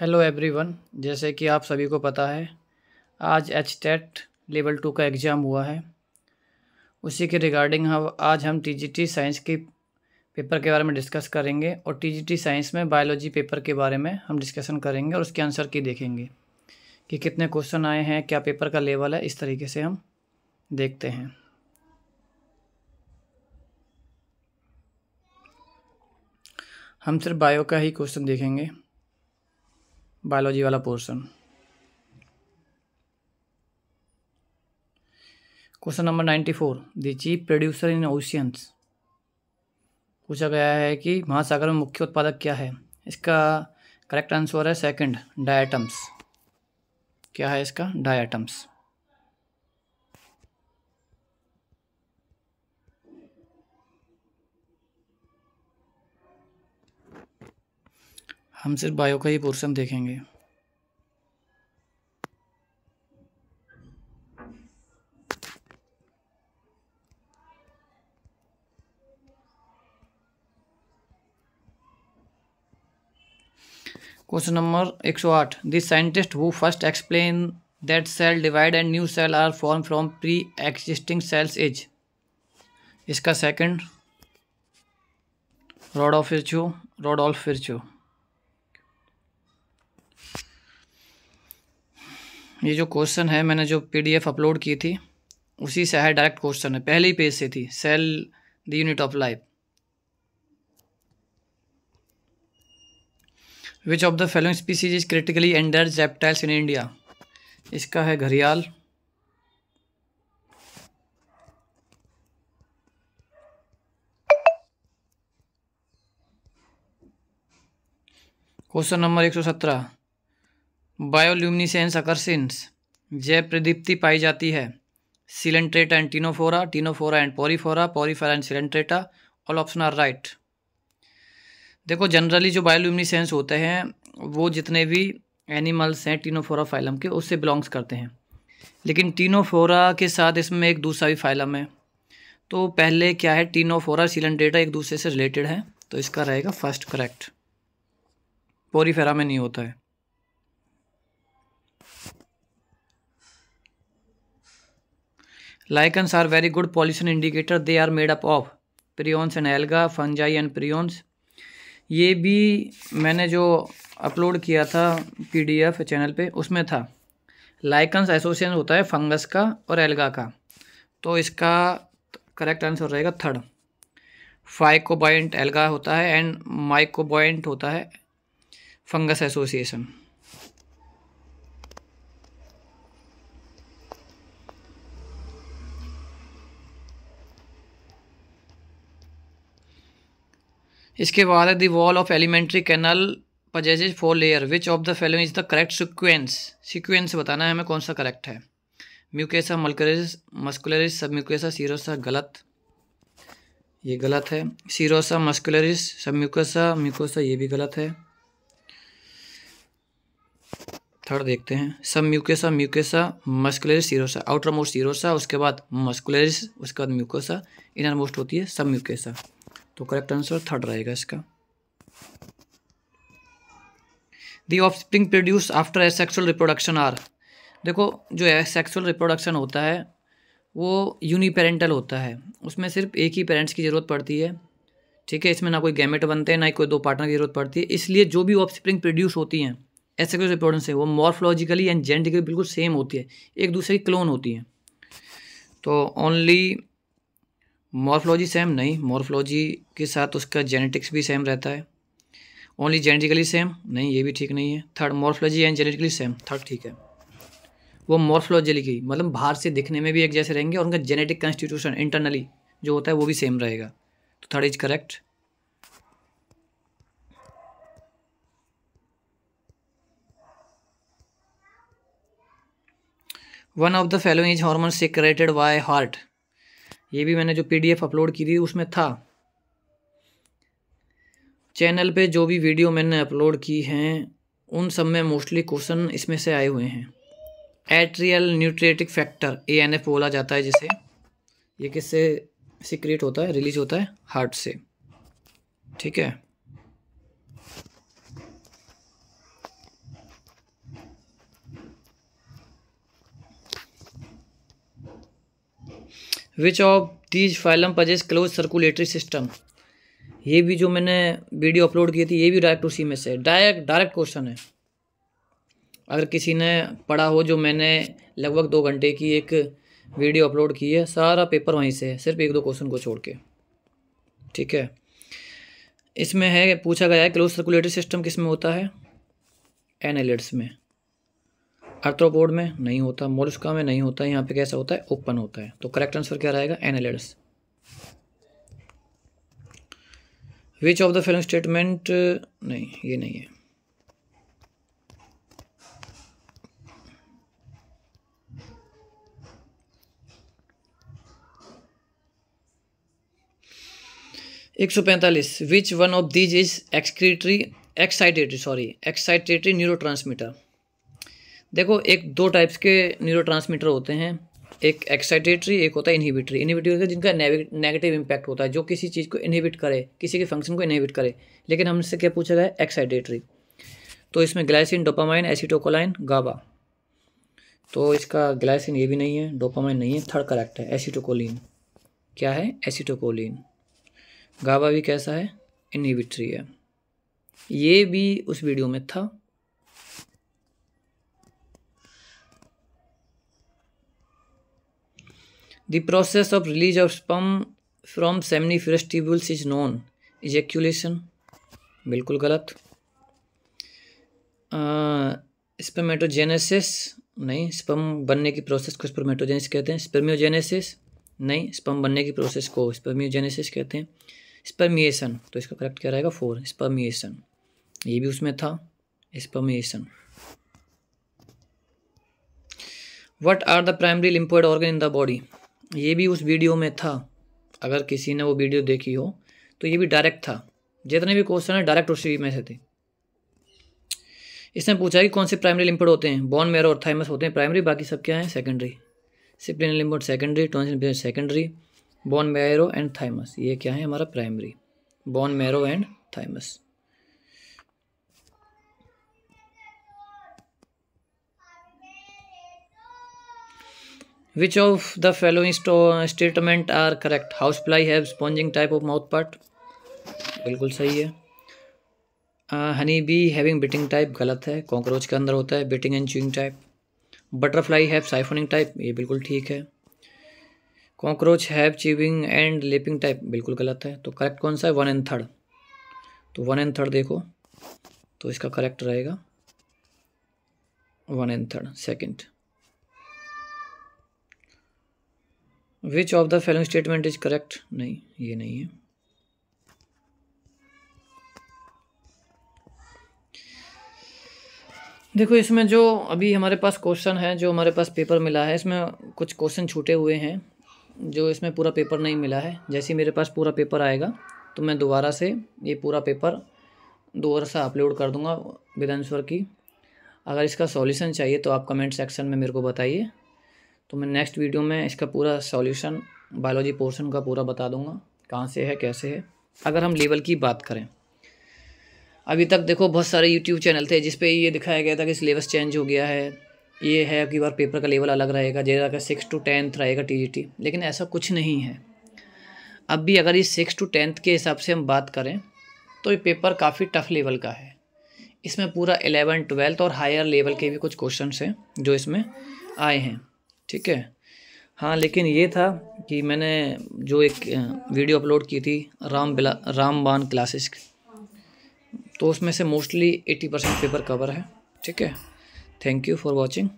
Hello everyone जैसे कि आप सभी को पता है आज एच टेट लेवल टू का एग्ज़ाम हुआ है उसी के रिगार्डिंग हम आज हम टीजीटी साइंस के पेपर के बारे में डिस्कस करेंगे और टीजीटी साइंस में बायोलॉजी पेपर के बारे में हम डिस्कशन करेंगे और उसके आंसर की देखेंगे कि कितने क्वेश्चन आए हैं क्या पेपर का लेवल है इस तरीके से हम देखते हैं हम सिर्फ बायो का ही क्वेश्चन देखेंगे बायोलॉजी वाला portion question number ninety four the chief producer in oceans पूछा गया है कि महासागर में मुख्य उत्पादक क्या है इसका करेक्ट आंसर है सेकंड डायटम्स क्या है इसका डायटम्स हम सिर्फ बायो का ही पोर्शन देखेंगे question number 108 the scientist who first explain that cell divide and new cell are form from pre existing cells is इसका second Rudolf Virchow Rudolf Virchow ये जो क्वेश्चन है मैंने जो पीडीएफ अपलोड की थी उसी से है डायरेक्ट क्वेश्चन है पहले ही पेज से थी cell the unit of life which of the following species is critically endangered reptiles in India इसका है घरियाल क्वेश्चन नंबर एक सौ सत्रह बायोल्यूमिनिसेंस अकर्सिन्स जैव प्रदीप्ति पाई जाती है Coelenterata and Ctenophora Ctenophora and Porifera Porifera and Coelenterata all option are right देखो जनरली जो बायोल्यूमिनिसेंस होते हैं वो जितने भी एनिमल्स हैं टीनोफोरा फाइलम के उससे बिलोंग्स करते हैं लेकिन टीनोफोरा के साथ इसमें एक दूसरा भी फाइलम है तो पहले क्या है टीनोफोरा सिलेंट्रेटा एक दूसरे से रिलेटेड है तो इसका रहेगा फर्स्ट करेक्ट पोरीफेरा में नहीं होता है Lichens are very good pollution indicator. They are made up of prions and alga, fungi and prions. ये भी मैंने जो अपलोड किया था पीडीएफ चैनल पे उसमें था लाइकन्स एसोसिएशन होता है फंगस का और एल्गा का तो इसका करेक्ट आंसर रहेगा थर्ड फाइकोबाइंट एल्गा होता है एंड माइकोबाइंट होता है फंगस एसोसिएशन इसके बाद है the wall of alimentary canal possesses four layer which of the following is the correct sequence sequence बताना है हमें कौन सा करेक्ट है म्यूकेसा मल्करेज मस्कुलरिस सब म्यूकेसा सीरोसा गलत ये गलत है serosa muscularis sub mucosa mucosa ये भी गलत है थर्ड देखते हैं sub mucosa mucosa muscularis serosa outer most serosa उसके बाद मस्कुलरिस उसके बाद म्यूकोसा इनर मोस्ट होती है सब म्यूकेसा तो करेक्ट आंसर थर्ड रहेगा इसका the offspring produce after asexual reproduction are देखो जो है सेक्सुअल रिप्रोडक्शन होता है वो यूनिपेरेंटल होता है उसमें सिर्फ एक ही पेरेंट्स की ज़रूरत पड़ती है ठीक है इसमें ना कोई गैमेट बनते हैं ना ही कोई दो पार्टनर की ज़रूरत पड़ती है इसलिए जो भी ऑफ स्प्रिंग प्रोड्यूस होती हैं एसेक्सुअल रिप्रोडेंस है वो मॉर्फोलॉजिकली एंड जेनेटिकली बिल्कुल सेम होती है एक दूसरे की क्लोन होती है तो ओनली मॉर्फोलॉजी सेम नहीं मॉर्फोलॉजी के साथ उसका जेनेटिक्स भी सेम रहता है ओनली जेनेटिकली सेम नहीं ये भी ठीक नहीं है third morphology and genetically same third ठीक है वो मॉर्फोलॉजिकली मतलब बाहर से दिखने में भी एक जैसे रहेंगे और उनका जेनेटिक कंस्टिट्यूशन इंटरनली जो होता है वो भी सेम रहेगा तो third is correct one of the following hormone secreted by heart ये भी मैंने जो पीडीएफ अपलोड की थी उसमें था चैनल पे जो भी वीडियो मैंने अपलोड की हैं उन सब में मोस्टली क्वेश्चन इसमें से आए हुए हैं atrial natriuretic factor A N F बोला जाता है जिसे ये किससे सिक्रेट होता है रिलीज होता है हार्ट से ठीक है which of these phylum possess closed circulatory system ये भी जो मैंने वीडियो अपलोड की थी ये भी डायरेक्ट उसी में से डायरेक्ट डायरेक्ट क्वेश्चन है अगर किसी ने पढ़ा हो जो मैंने लगभग दो घंटे की एक वीडियो अपलोड की है सारा पेपर वहीं से है सिर्फ एक दो क्वेश्चन को छोड़ के ठीक है इसमें है पूछा गया है क्लोज सर्कुलेटरी सिस्टम किस में होता है एनालिट्स में अर्थ्रोपोड में नहीं होता मोलस्का में नहीं होता यहाँ पे कैसा होता है ओपन होता है तो करेक्ट आंसर क्या रहेगा annelids which of the film statement नहीं ये नहीं है एक सौ पैंतालीस which one of these is excretory excitatory sorry excitatory neurotransmitter देखो एक दो टाइप्स के न्यूरो होते हैं एक एक्साइटेटरी एक होता है इनहिबिटरी इनहिबिटरी जिनका नेगेटिव इम्पैक्ट होता है जो किसी चीज़ को इनहिबिट करे किसी के फंक्शन को इनहिबिट करे लेकिन हमसे क्या पूछा गया एक्साइटेटरी तो इसमें ग्लाइसिन डोपामाइन एसिटोकोलाइन गाबा तो इसका ग्लाइसिन ये भी नहीं है डोपामाइन नहीं है थर्ड करेक्ट है एसिटोकोलिन क्या है एसिटोकोलिन गाबा भी कैसा है इनहिबिटरी है ये भी उस वीडियो में था The process of release of sperm from seminiferous tubules is known ejaculation बिल्कुल गलत स्पर्मेटोजेनेसिस नहीं स्पम बनने की प्रोसेस को स्पर्मेटोजेनेसिस कहते हैं स्पर्मियोजेनेसिस नहीं स्पम बनने की प्रोसेस को स्पर्मियोजेनेसिस कहते हैं स्पर्मिएशन तो इसका करेक्ट क्या रहेगा फोर स्पर्मिएशन ये भी उसमें था spermiation what are the primary lymphoid organ in the body ये भी उस वीडियो में था अगर किसी ने वो वीडियो देखी हो तो ये भी डायरेक्ट था जितने भी क्वेश्चन है डायरेक्ट उसी में से थे इसने पूछा कि कौन से प्राइमरी लिम्पड होते हैं बॉन मेरो और थाइमस होते हैं प्राइमरी बाकी सब क्या है secondary spleen lymphoid secondary tonsil secondary bone marrow and thymus ये क्या है हमारा primary bone marrow and thymus Which of the following statement are correct? Housefly have sponging type of mouth part. बिल्कुल सही है honey bee having biting type गलत है cockroach के अंदर होता है biting and chewing type butterfly have siphoning type ये बिल्कुल ठीक है cockroach have chewing and lapping type बिल्कुल गलत है तो करेक्ट कौन सा है वन एंड थर्ड तो वन एंड थर्ड देखो तो इसका करेक्ट रहेगा one and third second which of the following statement is correct नहीं ये नहीं है देखो इसमें जो अभी हमारे पास क्वेश्चन है जो हमारे पास पेपर मिला है इसमें कुछ क्वेश्चन छूटे हुए हैं जो इसमें पूरा पेपर नहीं मिला है जैसे ही मेरे पास पूरा पेपर आएगा तो मैं दोबारा से ये पूरा पेपर दोबारा से अपलोड कर दूंगा विधानश्वर की अगर इसका सॉल्यूशन चाहिए तो आप कमेंट सेक्शन में मेरे को बताइए तो मैं नेक्स्ट वीडियो में इसका पूरा सॉल्यूशन बायोलॉजी पोर्शन का पूरा बता दूंगा कहाँ से है कैसे है अगर हम लेवल की बात करें अभी तक देखो बहुत सारे यूट्यूब चैनल थे जिसपे ये दिखाया गया था कि सिलेबस चेंज हो गया है ये है कि बार पेपर का लेवल अलग रहेगा जैसा अगर सिक्स टू टेंथ रहेगा टी लेकिन ऐसा कुछ नहीं है अब भी अगर ये सिक्स टू टेंथ के हिसाब से हम बात करें तो ये पेपर काफ़ी टफ लेवल का है इसमें पूरा एलेवन ट्वेल्थ और हायर लेवल के भी कुछ क्वेश्चन हैं जो इसमें आए हैं ठीक है हाँ लेकिन ये था कि मैंने जो एक वीडियो अपलोड की थी राम बिला रामबान क्लासेस तो उसमें से mostly eighty percent paper cover है ठीक है थैंक यू फॉर वॉचिंग